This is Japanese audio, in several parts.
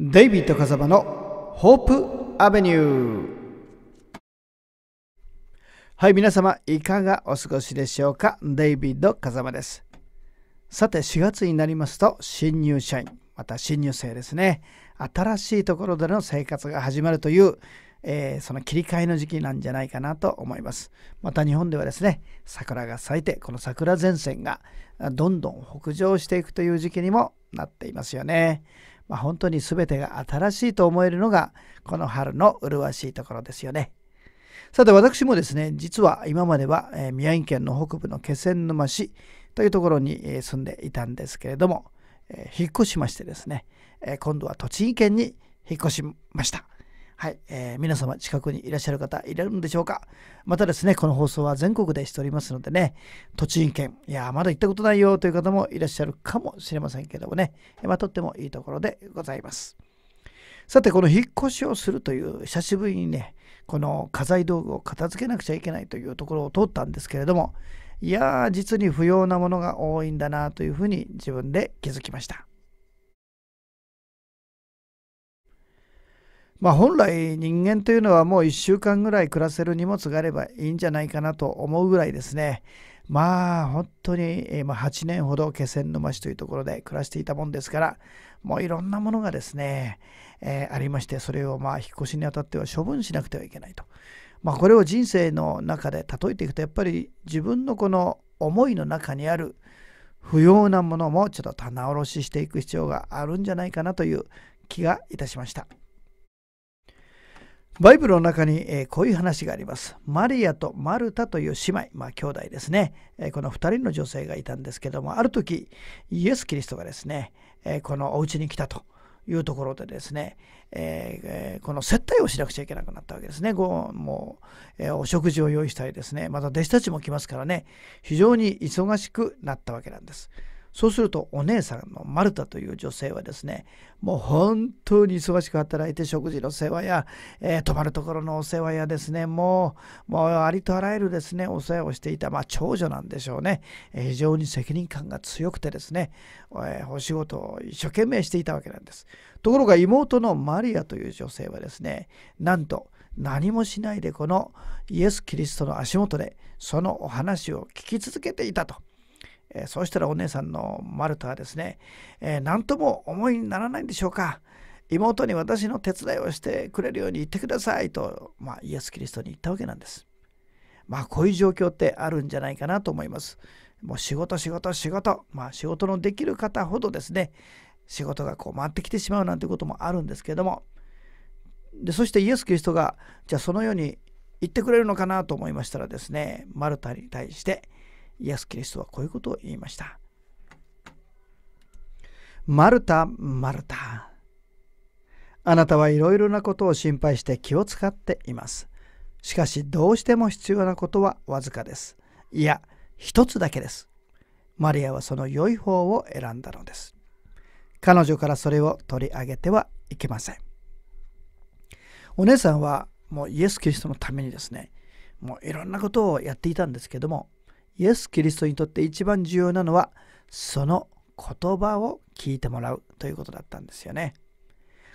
デイビッド・カザバのホープ・アベニューはい皆様いかがお過ごしでしょうかデイビッド・カ間バですさて4月になりますと新入社員また新入生ですね新しいところでの生活が始まるというえー、その切り替えの時期なんじゃないかなと思います。また日本ではですね、桜が咲いて、この桜前線がどんどん北上していくという時期にもなっていますよね。まあ、本当に全てが新しいと思えるのがこの春の麗しいところですよね。さて私もですね実は今までは、え宮城県の北部の気仙沼市というところに、住んでいたんですけれども、え引っ越しましてですね、え今度は栃木県に引っ越しました。はい、えー、皆様近くにいらっしゃる方いられるんでしょうかまたですね、この放送は全国でしておりますのでね、栃木県、いや、まだ行ったことないよという方もいらっしゃるかもしれませんけどもね、まあ、とってもいいところでございます。さて、この引っ越しをするという、久しぶりにね、この家財道具を片付けなくちゃいけないというところを通ったんですけれども、いやー、実に不要なものが多いんだなというふうに自分で気づきました。まあ、本来人間というのはもう1週間ぐらい暮らせる荷物があればいいんじゃないかなと思うぐらいですねまあ本当に、今8年ほど気仙沼市というところで暮らしていたもんですからもういろんなものがですね、えー、ありましてそれをまあ引っ越しにあたっては処分しなくてはいけないと、まあ、これを人生の中で例えていくとやっぱり自分のこの思いの中にある不要なものもちょっと棚卸ししていく必要があるんじゃないかなという気がいたしました。バイブルの中に、えー、こういう話があります。マリアとマルタという姉妹、まあ兄弟ですね、えー、この二人の女性がいたんですけども、ある時、イエス・キリストがですね、えー、このお家に来たというところでですね、えー、この接待をしなくちゃいけなくなったわけですね。ごもう、えお食事を用意したりですね、また弟子たちも来ますからね、非常に忙しくなったわけなんです。そうするとお姉さんのマルタという女性はですねもう本当に忙しく働いて食事の世話や、えー、泊まるところのお世話やですねもうもうありとあらゆるですねお世話をしていた、まあ、長女なんでしょうね、えー、非常に責任感が強くてですね、えー、お仕事を一生懸命していたわけなんですところが妹のマリアという女性はですねなんと何もしないでこのイエス・キリストの足元でそのお話を聞き続けていたと。えー、そうしたらお姉さんのマルタはですね、えー、何とも思いにならないんでしょうか妹に私の手伝いをしてくれるように言ってくださいと、まあ、イエス・キリストに言ったわけなんです。まあこういう状況ってあるんじゃないかなと思います。もう仕事仕事仕事、まあ、仕事のできる方ほどですね仕事がこう回ってきてしまうなんてこともあるんですけれどもでそしてイエス・キリストがじゃあそのように言ってくれるのかなと思いましたらですねマルタに対してイエス・キリストはこういうことを言いました。マルタ、マルタ。あなたはいろいろなことを心配して気を使っています。しかしどうしても必要なことはわずかです。いや、一つだけです。マリアはその良い方を選んだのです。彼女からそれを取り上げてはいけません。お姉さんはもうイエス・キリストのためにですね、もういろんなことをやっていたんですけども、イエス・キリストにとって一番重要なのはその言葉を聞いてもらうということだったんですよね。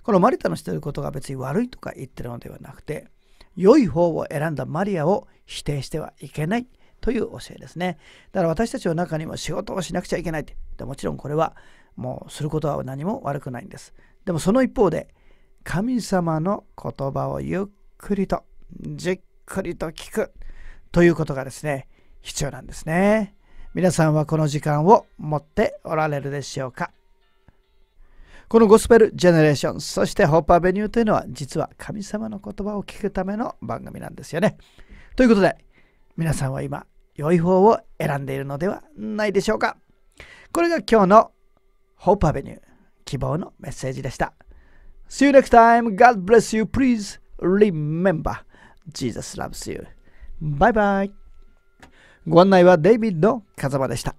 このマリタのしていることが別に悪いとか言ってるのではなくて良い方を選んだマリアを否定してはいけないという教えですね。だから私たちの中にも仕事をしなくちゃいけないってでもちろんこれはもうすることは何も悪くないんです。でもその一方で神様の言葉をゆっくりとじっくりと聞くということがですね必要なんですね。皆さんはこの時間を持っておられるでしょうかこのゴスペルジェネレーション、そしてホッパー・ベニューというのは実は神様の言葉を聞くための番組なんですよね。ということで、皆さんは今、良い方を選んでいるのではないでしょうかこれが今日のホーパー・ベニュー希望のメッセージでした See you next time God bless you please remember Jesus loves you バイバイご案内はデイビッド・カザマでした。